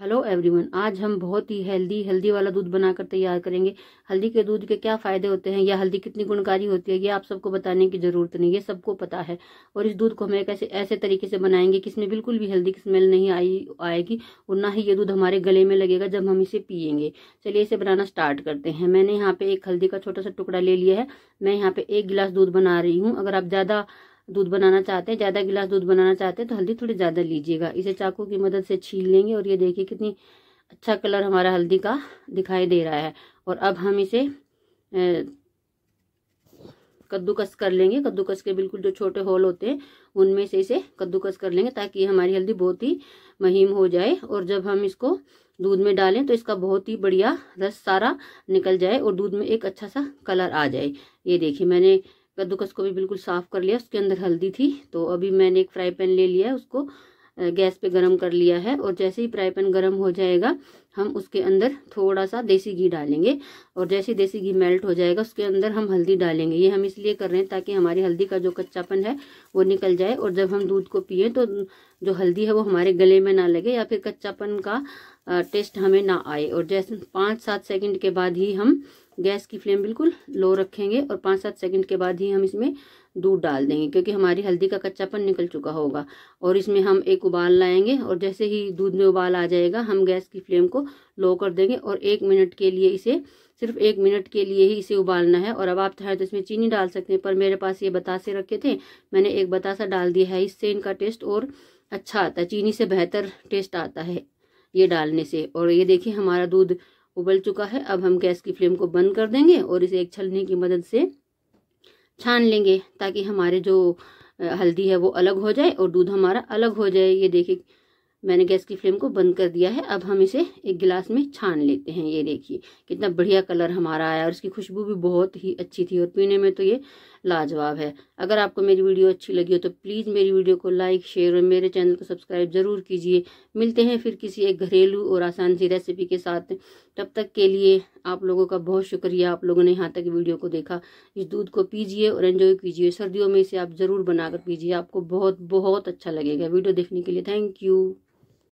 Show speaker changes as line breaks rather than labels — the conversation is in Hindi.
हेलो एवरीवन आज हम बहुत ही हेल्दी हेल्दी वाला दूध बनाकर तैयार करेंगे हल्दी के दूध के क्या फ़ायदे होते हैं या हल्दी कितनी गुणकारी होती है ये आप सबको बताने की ज़रूरत नहीं ये सबको पता है और इस दूध को हम एक ऐसे ऐसे तरीके से बनाएंगे कि इसमें बिल्कुल भी हल्दी की स्मेल नहीं आई आएगी और ना ही ये दूध हमारे गले में लगेगा जब हम इसे पियेंगे चलिए इसे बनाना स्टार्ट करते हैं मैंने यहाँ पे एक हल्दी का छोटा सा टुकड़ा ले लिया है मैं यहाँ पे एक गिलास दूध बना रही हूँ अगर आप ज़्यादा दूध बनाना चाहते हैं ज़्यादा गिलास दूध बनाना चाहते हैं तो हल्दी थोड़ी ज़्यादा लीजिएगा इसे चाकू की मदद से छील लेंगे और ये देखिए कितनी अच्छा कलर हमारा हल्दी का दिखाई दे रहा है और अब हम इसे कद्दूकस कर लेंगे कद्दूकस के बिल्कुल जो छोटे होल होते हैं उनमें से इसे कद्दूकस कर लेंगे ताकि हमारी हल्दी बहुत ही महीम हो जाए और जब हम इसको दूध में डालें तो इसका बहुत ही बढ़िया रस सारा निकल जाए और दूध में एक अच्छा सा कलर आ जाए ये देखिए मैंने कद्दूकस को भी बिल्कुल साफ़ कर लिया उसके अंदर हल्दी थी तो अभी मैंने एक फ्राई पैन ले लिया है उसको गैस पे गरम कर लिया है और जैसे ही फ्राई पैन गरम हो जाएगा हम उसके अंदर थोड़ा सा देसी घी डालेंगे और जैसे ही देसी घी मेल्ट हो जाएगा उसके अंदर हम हल्दी डालेंगे ये हम इसलिए कर रहे हैं ताकि हमारी हल्दी का जो कच्चापन है वो निकल जाए और जब हम दूध को पिए तो जो हल्दी है वो हमारे गले में ना लगे या फिर कच्चापन का टेस्ट हमें ना आए और जैसे पाँच सात सेकंड के बाद ही हम गैस की फ्लेम बिल्कुल लो रखेंगे और पाँच सात सेकंड के बाद ही हम इसमें दूध डाल देंगे क्योंकि हमारी हल्दी का कच्चापन निकल चुका होगा और इसमें हम एक उबाल लाएंगे और जैसे ही दूध में उबाल आ जाएगा हम गैस की फ्लेम को लो कर देंगे और एक मिनट के लिए इसे सिर्फ एक मिनट के लिए ही इसे उबालना है और अब आप चाहे तो इसमें चीनी डाल सकते हैं पर मेरे पास ये बतासे रखे थे मैंने एक बतासा डाल दिया है इससे इनका टेस्ट और अच्छा आता है चीनी से बेहतर टेस्ट आता है ये डालने से और ये देखिए हमारा दूध उबल चुका है अब हम गैस की फ्लेम को बंद कर देंगे और इसे एक छलनी की मदद से छान लेंगे ताकि हमारे जो हल्दी है वो अलग हो जाए और दूध हमारा अलग हो जाए ये देखिए मैंने गैस की फ्लेम को बंद कर दिया है अब हम इसे एक गिलास में छान लेते हैं ये देखिए कितना बढ़िया कलर हमारा आया और इसकी खुशबू भी बहुत ही अच्छी थी और पीने में तो ये लाजवाब है अगर आपको मेरी वीडियो अच्छी लगी हो तो प्लीज़ मेरी वीडियो को लाइक शेयर और मेरे चैनल को सब्सक्राइब ज़रूर कीजिए मिलते हैं फिर किसी एक घरेलू और आसान सी रेसिपी के साथ तब तक के लिए आप लोगों का बहुत शुक्रिया आप लोगों ने यहाँ तक वीडियो को देखा इस दूध को पीजिए और एंजॉय कीजिए सर्दियों में इसे आप ज़रूर बनाकर पीजिए आपको बहुत बहुत अच्छा लगेगा वीडियो देखने के लिए थैंक यू